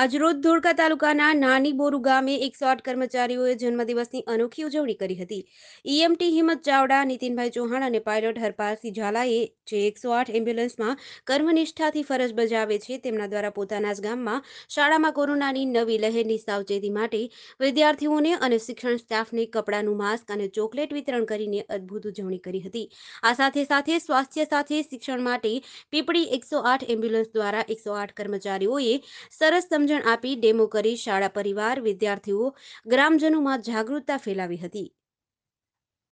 આજરોજ ધોળકા તાલુકાના નાની બોરુ ગામે એકસો આઠ કર્મચારીઓએ જન્મદિવસની અનોખી ઉજવણી કરી હતી ઈએમટી e હિંમત ચાવડા નીતિનભાઈ ચૌહાણ અને પાયલોટ હરપાલસિંહ ઝાલાએ જે એકસો આઠ એમ્બ્યુલન્સમાં કર્મનિષ્ઠાથી ફરજ બજાવે છે તેમના દ્વારા પોતાના જ ગામમાં શાળામાં કોરોનાની નવી લહેરની સાવચેતી માટે વિદ્યાર્થીઓને અને શિક્ષણ સ્ટાફને કપડાનું માસ્ક અને ચોકલેટ વિતરણ કરીને અદ્ભુત ઉજવણી કરી હતી આ સાથે સાથે સ્વાસ્થ્ય સાથે શિક્ષણ માટે પીપળી એકસો આઠ એમ્બ્યુલન્સ દ્વારા એકસો આઠ કર્મચારીઓએ સરસ સમજણ આપી ડેમો કરી શાળા પરિવાર વિદ્યાર્થીઓ ગ્રામજનોમાં જાગૃતતા ફેલાવી હતી